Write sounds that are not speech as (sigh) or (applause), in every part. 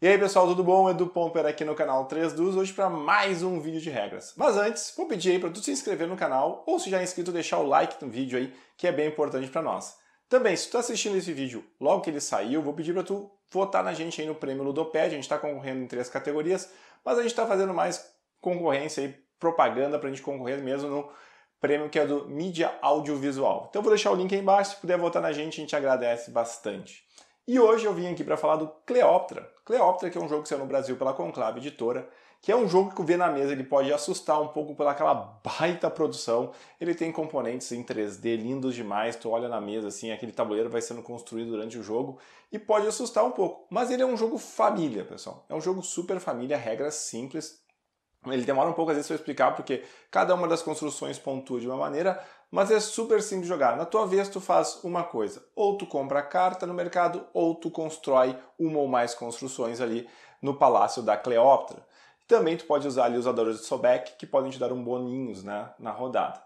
E aí pessoal, tudo bom? Edu Pomper aqui no canal 3 Dus, hoje para mais um vídeo de regras. Mas antes, vou pedir aí para tu se inscrever no canal ou se já é inscrito, deixar o like no vídeo aí, que é bem importante para nós. Também, se tu está assistindo esse vídeo logo que ele saiu, vou pedir para tu votar na gente aí no Prêmio Ludoped, a gente está concorrendo em três categorias, mas a gente está fazendo mais concorrência e propaganda para a gente concorrer mesmo no prêmio que é do Mídia Audiovisual. Então vou deixar o link aí embaixo, se puder votar na gente, a gente agradece bastante. E hoje eu vim aqui para falar do Cleópatra. Cleópatra, que é um jogo que saiu no Brasil pela Conclave Editora, que é um jogo que o mesa ele pode assustar um pouco pelaquela baita produção. Ele tem componentes em 3D lindos demais, tu olha na mesa assim, aquele tabuleiro vai sendo construído durante o jogo e pode assustar um pouco. Mas ele é um jogo família, pessoal. É um jogo super família, regras simples, ele demora um pouco às vezes para explicar porque cada uma das construções pontua de uma maneira, mas é super simples jogar. Na tua vez tu faz uma coisa, ou tu compra a carta no mercado, ou tu constrói uma ou mais construções ali no palácio da Cleópatra. Também tu pode usar ali os adornos de Sobek, que podem te dar um boninhos né, na rodada.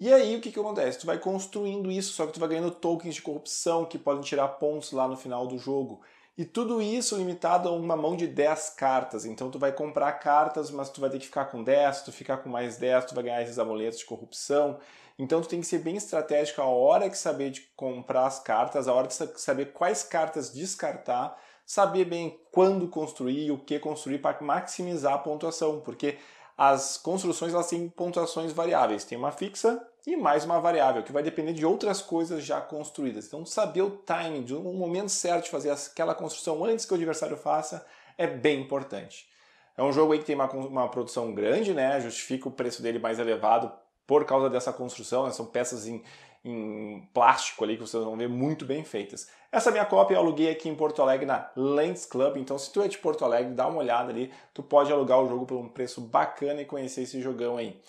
E aí o que, que acontece? Tu vai construindo isso, só que tu vai ganhando tokens de corrupção que podem tirar pontos lá no final do jogo. E tudo isso limitado a uma mão de 10 cartas. Então tu vai comprar cartas, mas tu vai ter que ficar com 10, se tu ficar com mais 10, tu vai ganhar esses amuletos de corrupção. Então tu tem que ser bem estratégico a hora que saber de comprar as cartas, a hora de saber quais cartas descartar, saber bem quando construir e o que construir para maximizar a pontuação, porque as construções elas têm pontuações variáveis. Tem uma fixa e mais uma variável, que vai depender de outras coisas já construídas. Então, saber o timing, o momento certo de fazer aquela construção antes que o adversário faça, é bem importante. É um jogo aí que tem uma, uma produção grande, né? Justifica o preço dele mais elevado por causa dessa construção, né? são peças em, em plástico ali que vocês vão ver muito bem feitas. Essa minha cópia eu aluguei aqui em Porto Alegre na Lens Club, então se tu é de Porto Alegre, dá uma olhada ali, tu pode alugar o jogo por um preço bacana e conhecer esse jogão aí.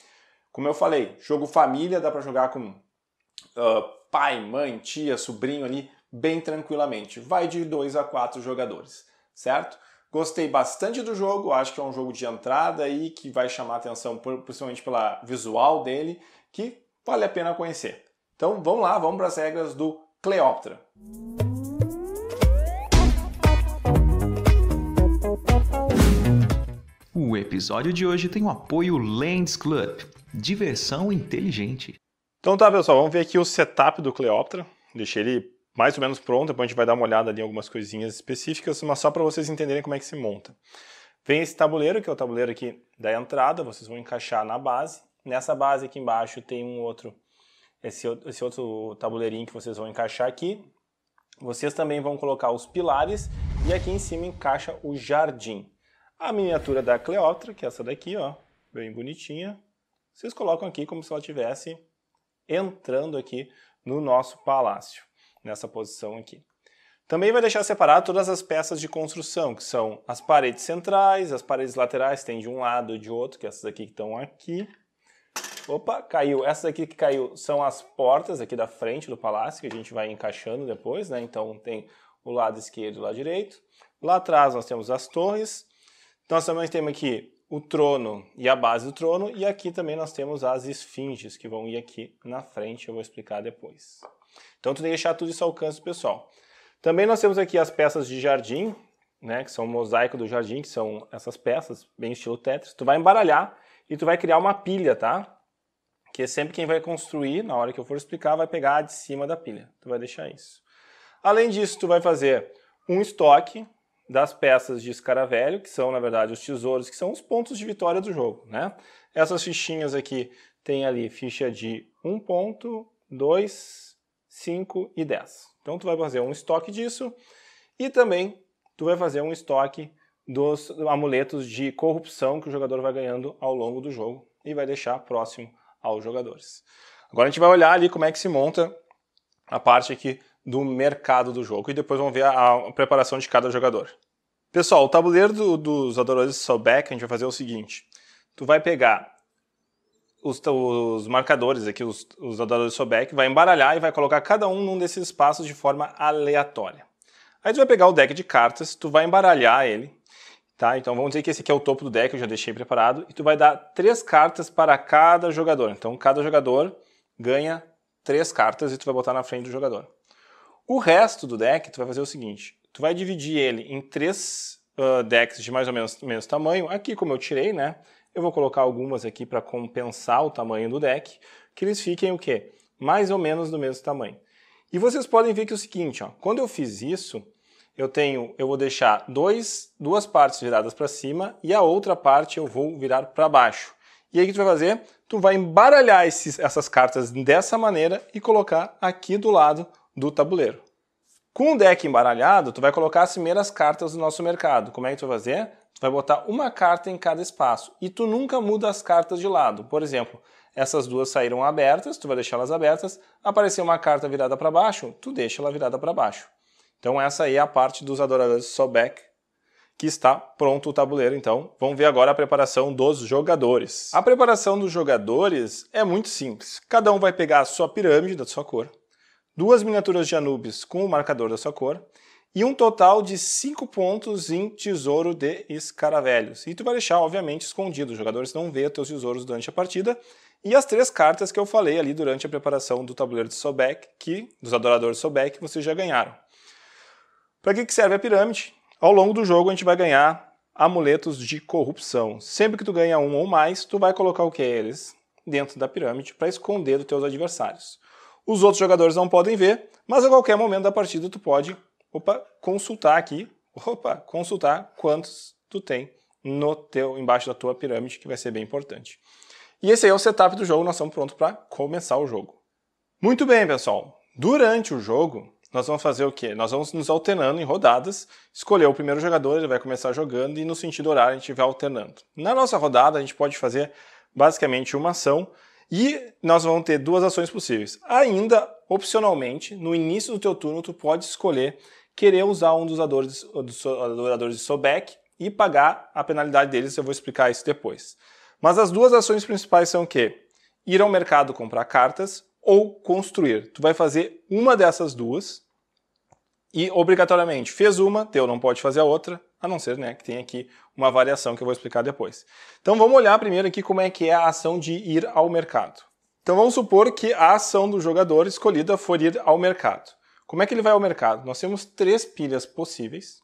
Como eu falei, jogo família, dá para jogar com uh, pai, mãe, tia, sobrinho ali, bem tranquilamente. Vai de 2 a 4 jogadores, certo? Gostei bastante do jogo, acho que é um jogo de entrada aí que vai chamar atenção, principalmente pela visual dele, que vale a pena conhecer. Então vamos lá, vamos para as regras do Cleópatra. O episódio de hoje tem o apoio Lens Club, diversão inteligente. Então tá, pessoal, vamos ver aqui o setup do Cleópatra. Deixei ele mais ou menos pronto, depois a gente vai dar uma olhada ali em algumas coisinhas específicas, mas só para vocês entenderem como é que se monta. Vem esse tabuleiro, que é o tabuleiro aqui da entrada, vocês vão encaixar na base. Nessa base aqui embaixo tem um outro esse, esse outro tabuleirinho que vocês vão encaixar aqui. Vocês também vão colocar os pilares e aqui em cima encaixa o jardim. A miniatura da Cleópatra, que é essa daqui, ó, bem bonitinha. Vocês colocam aqui como se ela estivesse entrando aqui no nosso palácio, nessa posição aqui. Também vai deixar separado todas as peças de construção, que são as paredes centrais, as paredes laterais, tem de um lado e de outro, que é essas aqui que estão aqui. Opa, caiu. Essas aqui que caiu são as portas aqui da frente do palácio, que a gente vai encaixando depois, né? Então tem o lado esquerdo e o lado direito. Lá atrás nós temos as torres. Então, nós também temos aqui o trono e a base do trono. E aqui também nós temos as esfinges, que vão ir aqui na frente, eu vou explicar depois. Então tu tem que deixar tudo isso ao alcance pessoal. Também nós temos aqui as peças de jardim, né, que são o mosaico do jardim, que são essas peças, bem estilo Tetris. Tu vai embaralhar e tu vai criar uma pilha, tá? que é sempre quem vai construir, na hora que eu for explicar, vai pegar a de cima da pilha. Tu vai deixar isso. Além disso, tu vai fazer um estoque das peças de escaravelho, que são, na verdade, os tesouros, que são os pontos de vitória do jogo, né? Essas fichinhas aqui tem ali ficha de 1 ponto, 2, 5 e 10. Então tu vai fazer um estoque disso e também tu vai fazer um estoque dos amuletos de corrupção que o jogador vai ganhando ao longo do jogo e vai deixar próximo aos jogadores. Agora a gente vai olhar ali como é que se monta a parte aqui do mercado do jogo e depois vamos ver a, a preparação de cada jogador. Pessoal, o tabuleiro do, dos adoradores de Sobek, a gente vai fazer o seguinte. Tu vai pegar os, os marcadores aqui, os, os adoradores de Sobek, vai embaralhar e vai colocar cada um num desses espaços de forma aleatória. Aí tu vai pegar o deck de cartas, tu vai embaralhar ele Tá? Então vamos dizer que esse aqui é o topo do deck, eu já deixei preparado. E tu vai dar três cartas para cada jogador. Então cada jogador ganha três cartas e tu vai botar na frente do jogador. O resto do deck tu vai fazer o seguinte: tu vai dividir ele em três uh, decks de mais ou menos mesmo tamanho. Aqui como eu tirei, né? Eu vou colocar algumas aqui para compensar o tamanho do deck, que eles fiquem o quê? Mais ou menos do mesmo tamanho. E vocês podem ver que é o seguinte, ó, quando eu fiz isso, eu tenho, eu vou deixar dois, duas partes viradas para cima e a outra parte eu vou virar para baixo. E aí o que tu vai fazer? Tu vai embaralhar esses, essas cartas dessa maneira e colocar aqui do lado do tabuleiro. Com o deck embaralhado, tu vai colocar as primeiras cartas do nosso mercado. Como é que tu vai fazer? Tu vai botar uma carta em cada espaço e tu nunca muda as cartas de lado. Por exemplo, essas duas saíram abertas, tu vai deixá-las abertas. Aparecer uma carta virada para baixo, tu deixa ela virada para baixo. Então essa aí é a parte dos adoradores de Sobek que está pronto o tabuleiro. Então vamos ver agora a preparação dos jogadores. A preparação dos jogadores é muito simples. Cada um vai pegar a sua pirâmide da sua cor, duas miniaturas de Anubis com o marcador da sua cor e um total de 5 pontos em tesouro de escaravelhos. E tu vai deixar, obviamente, escondido. Os jogadores não vê teus tesouros durante a partida. E as três cartas que eu falei ali durante a preparação do tabuleiro de Sobek, que, dos adoradores de Sobek, vocês já ganharam. Para que, que serve a pirâmide? Ao longo do jogo a gente vai ganhar amuletos de corrupção. Sempre que tu ganha um ou mais, tu vai colocar o que eles dentro da pirâmide para esconder dos teus adversários. Os outros jogadores não podem ver, mas a qualquer momento da partida tu pode opa, consultar aqui, (laughs) opa, consultar quantos tu tem no teu embaixo da tua pirâmide, que vai ser bem importante. E esse aí é o setup do jogo, nós estamos prontos para começar o jogo. Muito bem, pessoal. Durante o jogo, nós vamos fazer o quê? Nós vamos nos alternando em rodadas, escolher o primeiro jogador, ele vai começar jogando e no sentido horário a gente vai alternando. Na nossa rodada, a gente pode fazer basicamente uma ação e nós vamos ter duas ações possíveis. Ainda, opcionalmente, no início do teu turno, tu pode escolher querer usar um dos adoradores, dos adoradores de Sobek e pagar a penalidade deles, eu vou explicar isso depois. Mas as duas ações principais são o quê? Ir ao mercado comprar cartas ou construir. Tu vai fazer uma dessas duas e obrigatoriamente fez uma, teu não pode fazer a outra, a não ser né, que tem aqui uma variação que eu vou explicar depois. Então vamos olhar primeiro aqui como é que é a ação de ir ao mercado. Então vamos supor que a ação do jogador escolhida for ir ao mercado. Como é que ele vai ao mercado? Nós temos três pilhas possíveis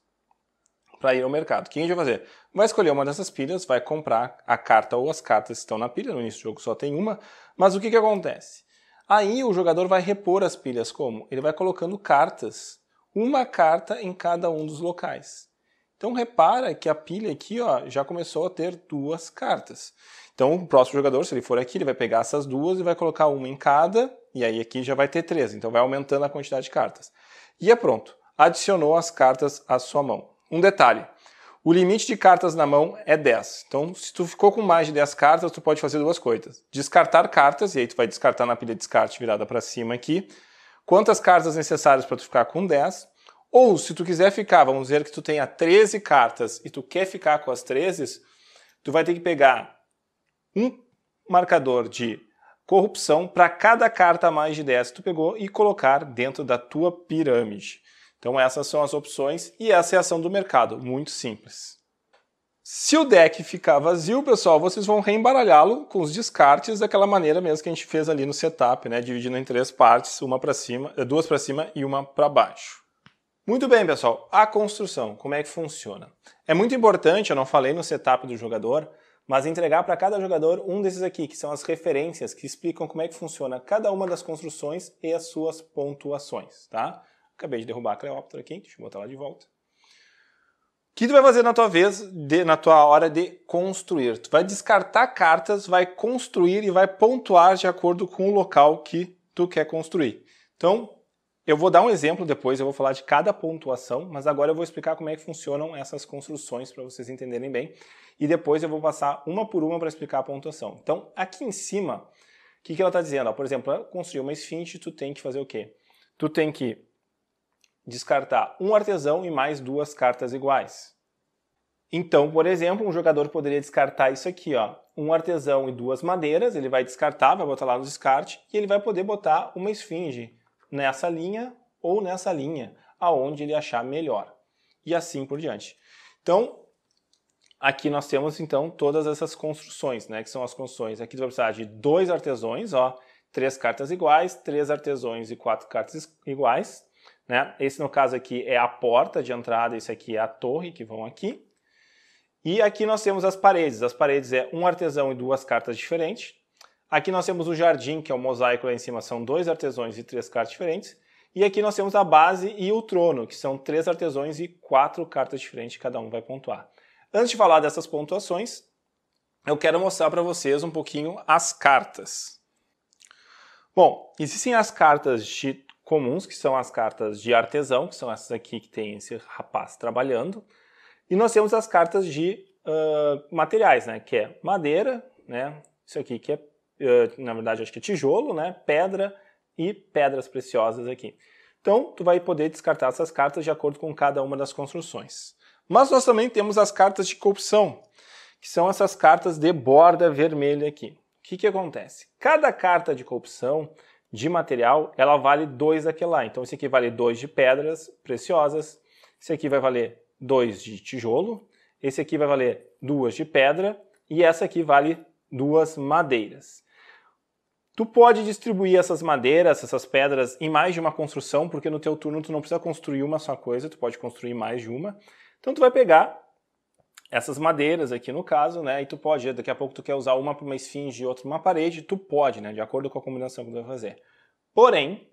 para ir ao mercado. O que a gente vai fazer? Vai escolher uma dessas pilhas, vai comprar a carta ou as cartas que estão na pilha, no início do jogo só tem uma, mas o que, que acontece? Aí o jogador vai repor as pilhas como? Ele vai colocando cartas, uma carta em cada um dos locais. Então repara que a pilha aqui ó, já começou a ter duas cartas. Então o próximo jogador, se ele for aqui, ele vai pegar essas duas e vai colocar uma em cada, e aí aqui já vai ter três, então vai aumentando a quantidade de cartas. E é pronto, adicionou as cartas à sua mão. Um detalhe, o limite de cartas na mão é 10. Então, se tu ficou com mais de 10 cartas, tu pode fazer duas coisas. Descartar cartas, e aí tu vai descartar na pilha de descarte virada para cima aqui. Quantas cartas necessárias para tu ficar com 10? Ou, se tu quiser ficar, vamos dizer que tu tenha 13 cartas e tu quer ficar com as 13, tu vai ter que pegar um marcador de corrupção para cada carta a mais de 10 que tu pegou e colocar dentro da tua pirâmide. Então essas são as opções e essa é a ação do mercado, muito simples. Se o deck ficar vazio, pessoal, vocês vão reembaralhá-lo com os descartes daquela maneira mesmo que a gente fez ali no setup, né? Dividindo em três partes, uma para cima, eh, duas para cima e uma para baixo. Muito bem, pessoal. A construção, como é que funciona? É muito importante, eu não falei no setup do jogador, mas entregar para cada jogador um desses aqui, que são as referências que explicam como é que funciona cada uma das construções e as suas pontuações, tá? Acabei de derrubar a Cleópatra aqui, deixa eu botar ela de volta. O que tu vai fazer na tua vez, de, na tua hora de construir? Tu vai descartar cartas, vai construir e vai pontuar de acordo com o local que tu quer construir. Então, eu vou dar um exemplo depois, eu vou falar de cada pontuação, mas agora eu vou explicar como é que funcionam essas construções para vocês entenderem bem. E depois eu vou passar uma por uma para explicar a pontuação. Então, aqui em cima, o que, que ela está dizendo? por exemplo, para ah, construir uma esfinge, tu tem que fazer o quê? Tu tem que descartar um artesão e mais duas cartas iguais. Então, por exemplo, um jogador poderia descartar isso aqui, ó, um artesão e duas madeiras, ele vai descartar, vai botar lá no descarte, e ele vai poder botar uma esfinge nessa linha ou nessa linha, aonde ele achar melhor, e assim por diante. Então, aqui nós temos então todas essas construções, né, que são as construções. Aqui tu vai precisar de dois artesões, ó, três cartas iguais, três artesões e quatro cartas iguais, né? Esse, no caso aqui, é a porta de entrada, esse aqui é a torre, que vão aqui. E aqui nós temos as paredes. As paredes é um artesão e duas cartas diferentes. Aqui nós temos o jardim, que é o mosaico lá em cima, são dois artesões e três cartas diferentes. E aqui nós temos a base e o trono, que são três artesões e quatro cartas diferentes, cada um vai pontuar. Antes de falar dessas pontuações, eu quero mostrar para vocês um pouquinho as cartas. Bom, existem as cartas de comuns, que são as cartas de artesão, que são essas aqui que tem esse rapaz trabalhando. E nós temos as cartas de uh, materiais, né? Que é madeira, né? Isso aqui que é, uh, na verdade, acho que é tijolo, né? Pedra e pedras preciosas aqui. Então, tu vai poder descartar essas cartas de acordo com cada uma das construções. Mas nós também temos as cartas de corrupção, que são essas cartas de borda vermelha aqui. O que, que acontece? Cada carta de corrupção de material, ela vale 2 daquele lá. Então esse aqui vale 2 de pedras preciosas, esse aqui vai valer 2 de tijolo, esse aqui vai valer 2 de pedra e essa aqui vale 2 madeiras. Tu pode distribuir essas madeiras, essas pedras em mais de uma construção, porque no teu turno tu não precisa construir uma só coisa, tu pode construir mais de uma. Então tu vai pegar essas madeiras aqui no caso, né? E tu pode, daqui a pouco tu quer usar uma para uma esfinge e outra para uma parede, tu pode, né? De acordo com a combinação que tu vai fazer. Porém,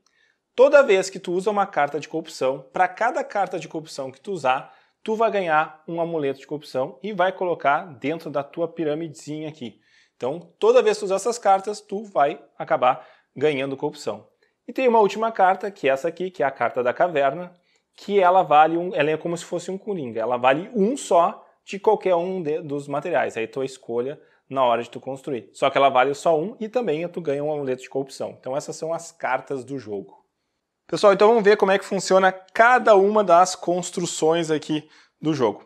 toda vez que tu usa uma carta de corrupção, para cada carta de corrupção que tu usar, tu vai ganhar um amuleto de corrupção e vai colocar dentro da tua piramidezinha aqui. Então, toda vez que tu usar essas cartas, tu vai acabar ganhando corrupção. E tem uma última carta, que é essa aqui, que é a carta da caverna, que ela vale um, ela é como se fosse um coringa, ela vale um só de qualquer um de, dos materiais. Aí tua escolha na hora de tu construir. Só que ela vale só um e também tu ganha um amuleto de corrupção. Então essas são as cartas do jogo. Pessoal, então vamos ver como é que funciona cada uma das construções aqui do jogo.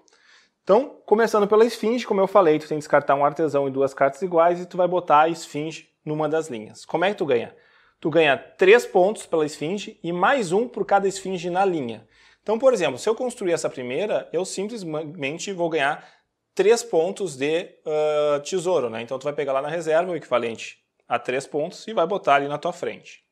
Então, começando pela esfinge, como eu falei, tu tem que descartar um artesão e duas cartas iguais e tu vai botar a esfinge numa das linhas. Como é que tu ganha? Tu ganha 3 pontos pela esfinge e mais um por cada esfinge na linha. Então, por exemplo, se eu construir essa primeira, eu simplesmente vou ganhar 3 pontos de uh, tesouro. Né? Então, tu vai pegar lá na reserva o equivalente a 3 pontos e vai botar ali na tua frente.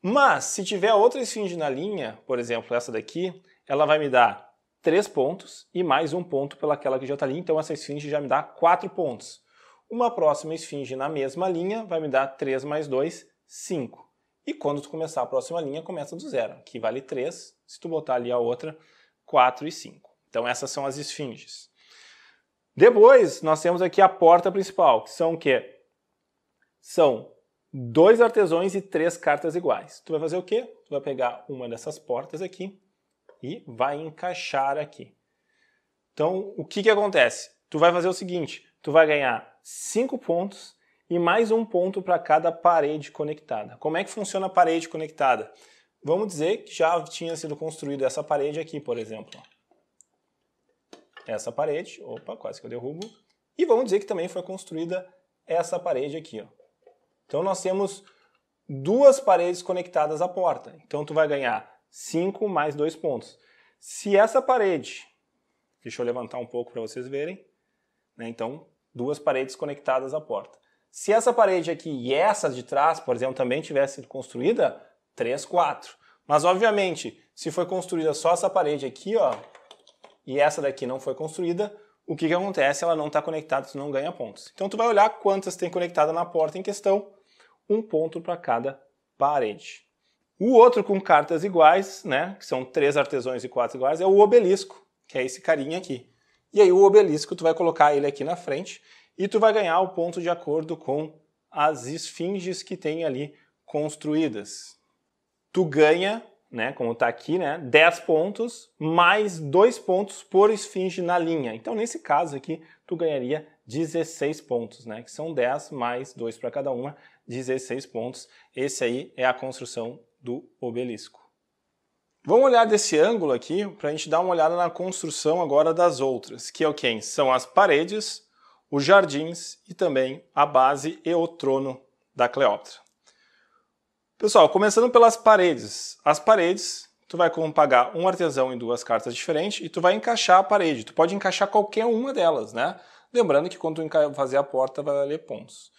Mas, se tiver outra esfinge na linha, por exemplo, essa daqui, ela vai me dar 3 pontos e mais um ponto pelaquela que já está ali. Então, essa esfinge já me dá 4 pontos. Uma próxima esfinge na mesma linha vai me dar 3 mais 2, 5. E quando tu começar a próxima linha, começa do zero, que vale 3. Se tu botar ali a outra, 4 e 5. Então essas são as esfinges. Depois, nós temos aqui a porta principal, que são o quê? São dois artesões e três cartas iguais. Tu vai fazer o quê? Tu vai pegar uma dessas portas aqui e vai encaixar aqui. Então, o que, que acontece? Tu vai fazer o seguinte, tu vai ganhar 5 pontos e mais um ponto para cada parede conectada. Como é que funciona a parede conectada? Vamos dizer que já tinha sido construída essa parede aqui, por exemplo. Essa parede, opa, quase que eu derrubo. E vamos dizer que também foi construída essa parede aqui. Ó. Então nós temos duas paredes conectadas à porta. Então tu vai ganhar 5 mais 2 pontos. Se essa parede, deixa eu levantar um pouco para vocês verem, né? então duas paredes conectadas à porta. Se essa parede aqui e essa de trás, por exemplo, também tivesse sido construída, 3, 4. Mas, obviamente, se foi construída só essa parede aqui, ó, e essa daqui não foi construída, o que, que acontece? Ela não está conectada, você não ganha pontos. Então, tu vai olhar quantas tem conectada na porta em questão, um ponto para cada parede. O outro com cartas iguais, né, que são três artesões e quatro iguais, é o obelisco, que é esse carinha aqui. E aí o obelisco, tu vai colocar ele aqui na frente e tu vai ganhar o ponto de acordo com as esfinges que tem ali construídas. Tu ganha, né, como está aqui, né, 10 pontos mais 2 pontos por esfinge na linha. Então, nesse caso aqui, tu ganharia 16 pontos, né, que são 10 mais 2 para cada uma, 16 pontos. Esse aí é a construção do obelisco. Vamos olhar desse ângulo aqui para a gente dar uma olhada na construção agora das outras, que é o quem? São as paredes, os jardins e também a base e o trono da Cleópatra. Pessoal, começando pelas paredes. As paredes, tu vai como pagar um artesão em duas cartas diferentes e tu vai encaixar a parede. Tu pode encaixar qualquer uma delas, né? Lembrando que quando tu fazer a porta vai valer pontos.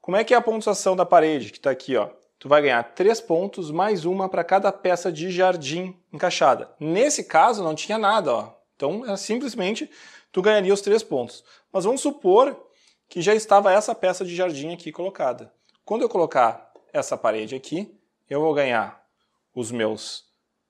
Como é que é a pontuação da parede que está aqui, ó? Tu vai ganhar três pontos mais uma para cada peça de jardim encaixada. Nesse caso não tinha nada, ó. Então, é simplesmente tu ganharia os três pontos. Mas vamos supor que já estava essa peça de jardim aqui colocada. Quando eu colocar essa parede aqui, eu vou ganhar os meus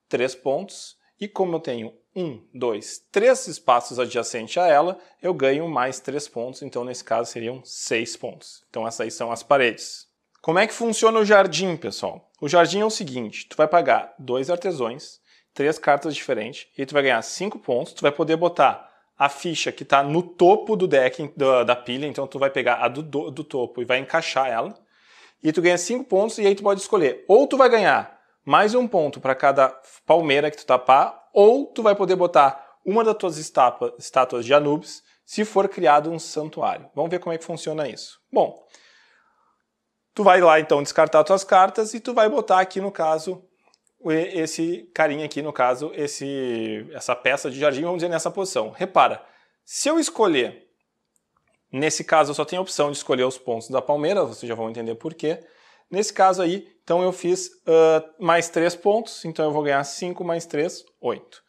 três pontos. E como eu tenho um, dois, três espaços adjacentes a ela, eu ganho mais três pontos. Então, nesse caso, seriam seis pontos. Então, essas aí são as paredes. Como é que funciona o jardim, pessoal? O jardim é o seguinte, tu vai pagar dois artesões três cartas diferentes, e tu vai ganhar cinco pontos, tu vai poder botar a ficha que está no topo do deck, da, da, pilha, então tu vai pegar a do, do, do topo e vai encaixar ela, e tu ganha cinco pontos, e aí tu pode escolher, ou tu vai ganhar mais um ponto para cada palmeira que tu tapar, ou tu vai poder botar uma das tuas estapa, estátuas de Anubis, se for criado um santuário. Vamos ver como é que funciona isso. Bom, tu vai lá então descartar tuas cartas e tu vai botar aqui no caso esse carinha aqui, no caso, esse, essa peça de jardim, vamos dizer, nessa posição. Repara, se eu escolher, nesse caso eu só tenho a opção de escolher os pontos da palmeira, vocês já vão entender por quê. Nesse caso aí, então eu fiz uh, mais 3 pontos, então eu vou ganhar 5 mais 3, 8.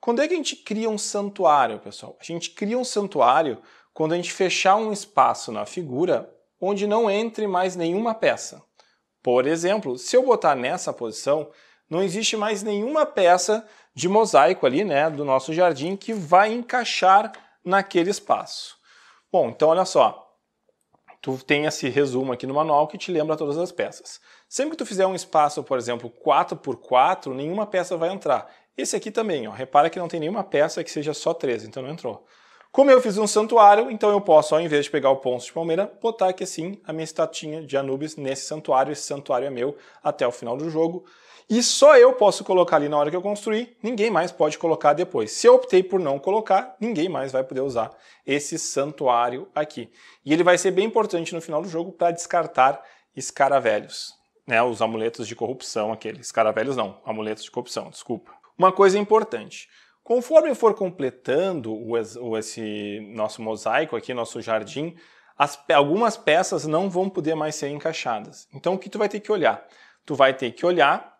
Quando é que a gente cria um santuário, pessoal? A gente cria um santuário quando a gente fechar um espaço na figura onde não entre mais nenhuma peça. Por exemplo, se eu botar nessa posição, não existe mais nenhuma peça de mosaico ali, né, do nosso jardim que vai encaixar naquele espaço. Bom, então olha só. Tu tem esse resumo aqui no manual que te lembra todas as peças. Sempre que tu fizer um espaço, por exemplo, 4x4, nenhuma peça vai entrar. Esse aqui também, ó, repara que não tem nenhuma peça que seja só 13, então não entrou. Como eu fiz um santuário, então eu posso, ao invés de pegar o ponto de palmeira, botar aqui assim a minha estatinha de Anubis nesse santuário. Esse santuário é meu até o final do jogo. E só eu posso colocar ali na hora que eu construir, ninguém mais pode colocar depois. Se eu optei por não colocar, ninguém mais vai poder usar esse santuário aqui. E ele vai ser bem importante no final do jogo para descartar escaravelhos, né, os amuletos de corrupção, aqueles escaravelhos não, amuletos de corrupção, desculpa. Uma coisa importante, Conforme for completando o, esse nosso mosaico aqui, nosso jardim, as, algumas peças não vão poder mais ser encaixadas. Então o que tu vai ter que olhar? Tu vai ter que olhar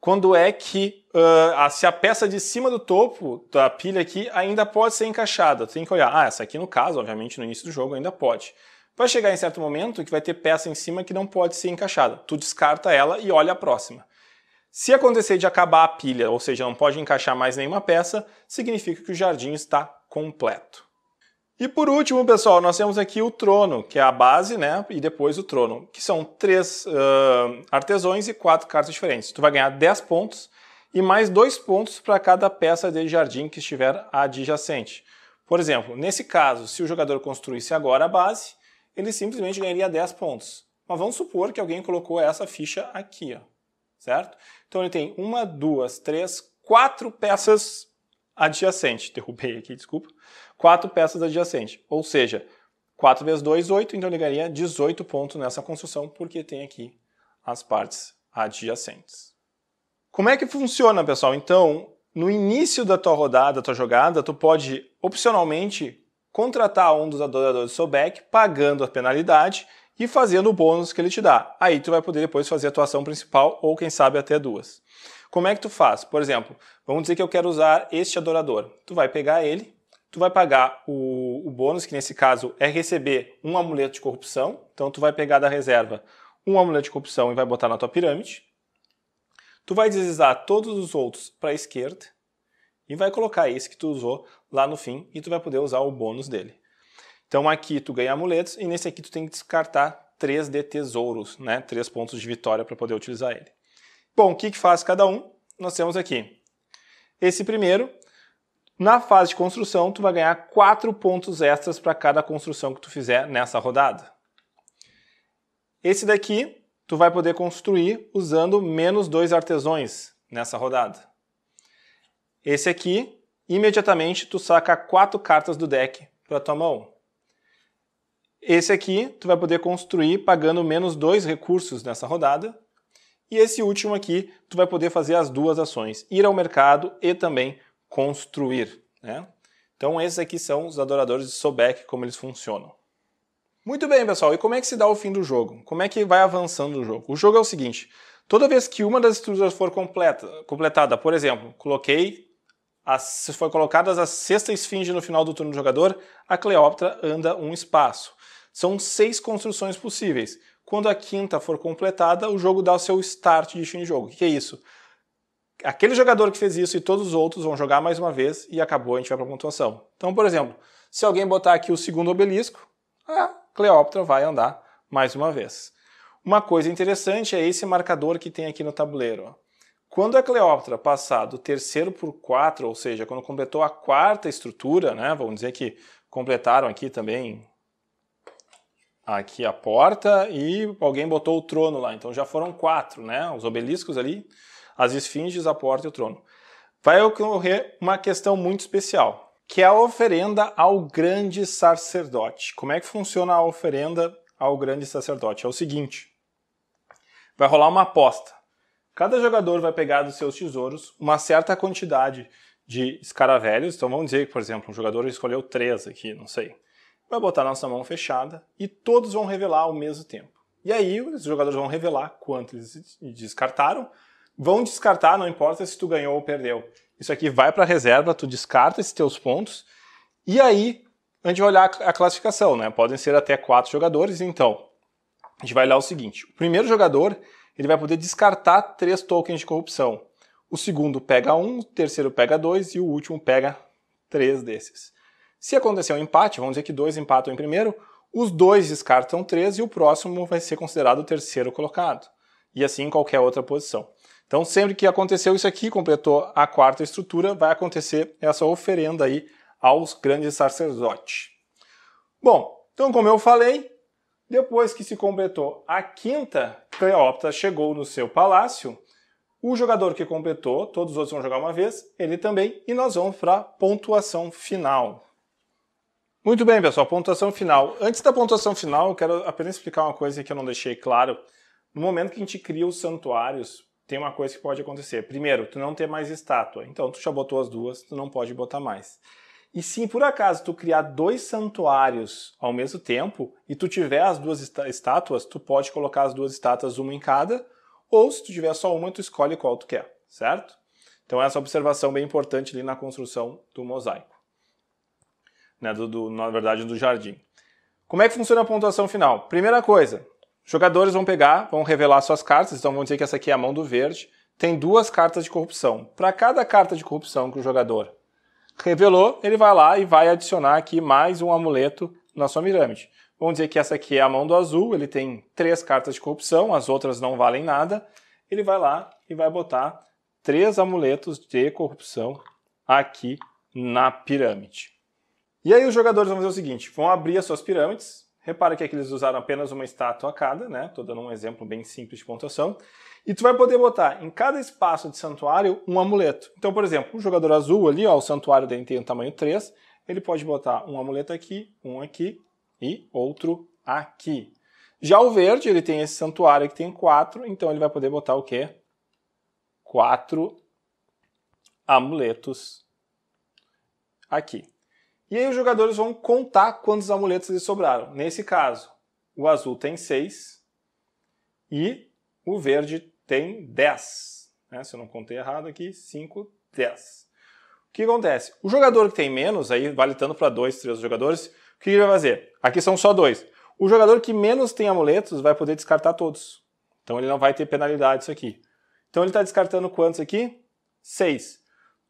quando é que uh, ah, a, se a peça de cima do topo da pilha aqui ainda pode ser encaixada. Tem que olhar, ah, essa aqui no caso, obviamente no início do jogo ainda pode. Vai chegar em certo momento que vai ter peça em cima que não pode ser encaixada. Tu descarta ela e olha a próxima. Se acontecer de acabar a pilha, ou seja, não pode encaixar mais nenhuma peça, significa que o jardim está completo. E por último, pessoal, nós temos aqui o trono, que é a base, né? E depois o trono, que são três uh, artesões e quatro cartas diferentes. Tu vai ganhar 10 pontos e mais dois pontos para cada peça de jardim que estiver adjacente. Por exemplo, nesse caso, se o jogador construísse agora a base, ele simplesmente ganharia 10 pontos. Mas vamos supor que alguém colocou essa ficha aqui, ó, certo? Então ele tem uma, duas, três, quatro peças adjacente. Derrubei aqui, desculpa. Quatro peças adjacentes. Ou seja, 4 vezes 2, 8. Então ligaria ganharia 18 pontos nessa construção, porque tem aqui as partes adjacentes. Como é que funciona, pessoal? Então, no início da tua rodada, da tua jogada, tu pode opcionalmente contratar um dos adoradores do seu back, pagando a penalidade e fazendo o bônus que ele te dá. Aí tu vai poder depois fazer a tua ação principal ou quem sabe até duas. Como é que tu faz? Por exemplo, vamos dizer que eu quero usar este adorador. Tu vai pegar ele, tu vai pagar o, o bônus, que nesse caso é receber um amuleto de corrupção. Então tu vai pegar da reserva um amuleto de corrupção e vai botar na tua pirâmide. Tu vai deslizar todos os outros para a esquerda e vai colocar esse que tu usou lá no fim e tu vai poder usar o bônus dele. Então aqui tu ganha amuletos e nesse aqui tu tem que descartar 3 de tesouros, né? 3 pontos de vitória para poder utilizar ele. Bom, o que, que faz cada um? Nós temos aqui. Esse primeiro, na fase de construção, tu vai ganhar 4 pontos extras para cada construção que tu fizer nessa rodada. Esse daqui, tu vai poder construir usando menos 2 artesões nessa rodada. Esse aqui, imediatamente tu saca 4 cartas do deck para tua mão. Esse aqui, tu vai poder construir pagando menos 2 recursos nessa rodada. E esse último aqui, tu vai poder fazer as duas ações, ir ao mercado e também construir. Né? Então esses aqui são os adoradores de Sobek, como eles funcionam. Muito bem, pessoal, e como é que se dá o fim do jogo? Como é que vai avançando o jogo? O jogo é o seguinte, toda vez que uma das estruturas for completa, completada, por exemplo, coloquei, as, se for colocadas a sexta esfinge no final do turno do jogador, a Cleópatra anda um espaço. São seis construções possíveis. Quando a quinta for completada, o jogo dá o seu start de fim de jogo. O que é isso? Aquele jogador que fez isso e todos os outros vão jogar mais uma vez e acabou, a gente vai para a pontuação. Então, por exemplo, se alguém botar aqui o segundo obelisco, a Cleópatra vai andar mais uma vez. Uma coisa interessante é esse marcador que tem aqui no tabuleiro. Quando a Cleópatra passar do terceiro por quatro, ou seja, quando completou a quarta estrutura, né, vamos dizer que completaram aqui também aqui a porta e alguém botou o trono lá. Então já foram quatro, né? Os obeliscos ali, as esfinges, a porta e o trono. Vai ocorrer uma questão muito especial, que é a oferenda ao grande sacerdote. Como é que funciona a oferenda ao grande sacerdote? É o seguinte: vai rolar uma aposta. Cada jogador vai pegar dos seus tesouros uma certa quantidade de escaravelhos. Então vamos dizer que, por exemplo, um jogador escolheu três aqui, não sei vai botar a nossa mão fechada e todos vão revelar ao mesmo tempo. E aí os jogadores vão revelar quanto eles descartaram, vão descartar, não importa se tu ganhou ou perdeu. Isso aqui vai para a reserva, tu descarta esses teus pontos e aí a gente vai olhar a classificação, né? Podem ser até quatro jogadores, então a gente vai olhar o seguinte: o primeiro jogador ele vai poder descartar três tokens de corrupção. O segundo pega um, o terceiro pega dois e o último pega três desses. Se acontecer um empate, vamos dizer que dois empatam em primeiro, os dois descartam três e o próximo vai ser considerado o terceiro colocado. E assim qualquer outra posição. Então, sempre que aconteceu isso aqui, completou a quarta estrutura, vai acontecer essa oferenda aí aos grandes sacerdotes. Bom, então, como eu falei, depois que se completou a quinta, Cleópatra chegou no seu palácio. O jogador que completou, todos os outros vão jogar uma vez, ele também, e nós vamos para a pontuação final. Muito bem, pessoal, pontuação final. Antes da pontuação final, eu quero apenas explicar uma coisa que eu não deixei claro. No momento que a gente cria os santuários, tem uma coisa que pode acontecer. Primeiro, tu não tem mais estátua. Então, tu já botou as duas, tu não pode botar mais. E se por acaso tu criar dois santuários ao mesmo tempo e tu tiver as duas estátuas, tu pode colocar as duas estátuas uma em cada, ou se tu tiver só uma, tu escolhe qual tu quer, certo? Então essa observação bem importante ali na construção do mosaico né, do, do, na verdade, do jardim. Como é que funciona a pontuação final? Primeira coisa, jogadores vão pegar, vão revelar suas cartas, então vão dizer que essa aqui é a mão do verde. Tem duas cartas de corrupção. Para cada carta de corrupção que o jogador revelou, ele vai lá e vai adicionar aqui mais um amuleto na sua pirâmide. Vamos dizer que essa aqui é a mão do azul, ele tem três cartas de corrupção, as outras não valem nada. Ele vai lá e vai botar três amuletos de corrupção aqui na pirâmide. E aí os jogadores vão fazer o seguinte, vão abrir as suas pirâmides, repara que aqui eles usaram apenas uma estátua a cada, né? Estou dando um exemplo bem simples de pontuação. E tu vai poder botar em cada espaço de santuário um amuleto. Então, por exemplo, o jogador azul ali, ó, o santuário dele tem um tamanho 3, ele pode botar um amuleto aqui, um aqui e outro aqui. Já o verde, ele tem esse santuário que tem 4, então ele vai poder botar o quê? 4 amuletos aqui. E aí os jogadores vão contar quantos amuletos eles sobraram. Nesse caso, o azul tem 6 e o verde tem 10. Né? Se eu não contei errado aqui, 5, 10. O que acontece? O jogador que tem menos, aí validando para 2, 3 jogadores, o que ele vai fazer? Aqui são só dois. O jogador que menos tem amuletos vai poder descartar todos. Então ele não vai ter penalidade isso aqui. Então ele está descartando quantos aqui? 6.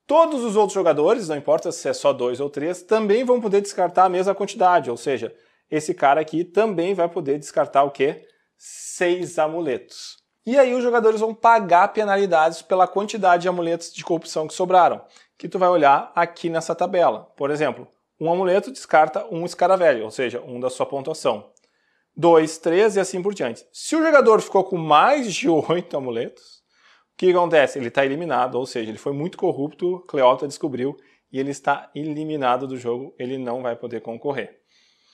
Todos os outros jogadores, não importa se é só dois ou três, também vão poder descartar a mesma quantidade, ou seja, esse cara aqui também vai poder descartar o quê? Seis amuletos. E aí os jogadores vão pagar penalidades pela quantidade de amuletos de corrupção que sobraram, que tu vai olhar aqui nessa tabela. Por exemplo, um amuleto descarta um escaravelho, ou seja, um da sua pontuação. Dois, três e assim por diante. Se o jogador ficou com mais de (laughs) oito amuletos, o que acontece? Ele está eliminado, ou seja, ele foi muito corrupto, Cleota descobriu e ele está eliminado do jogo, ele não vai poder concorrer.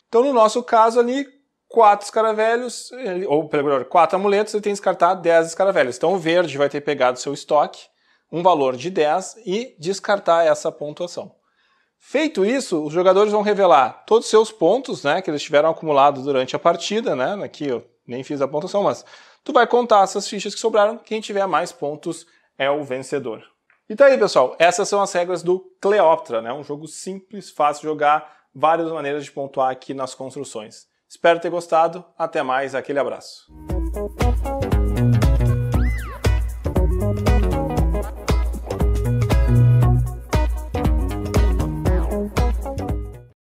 Então, no nosso caso ali, quatro escaravelhos, ou melhor, quatro amuletos, ele tem que descartar 10 escaravelhos. Então, o verde vai ter pegado seu estoque, um valor de 10 e descartar essa pontuação. Feito isso, os jogadores vão revelar todos os seus pontos, né, que eles tiveram acumulado durante a partida, né, aqui eu nem fiz a pontuação, mas tu vai contar essas fichas que sobraram, quem tiver mais pontos é o vencedor. E tá aí, pessoal, essas são as regras do Cleópatra, né? Um jogo simples, fácil de jogar, várias maneiras de pontuar aqui nas construções. Espero ter gostado, até mais, aquele abraço.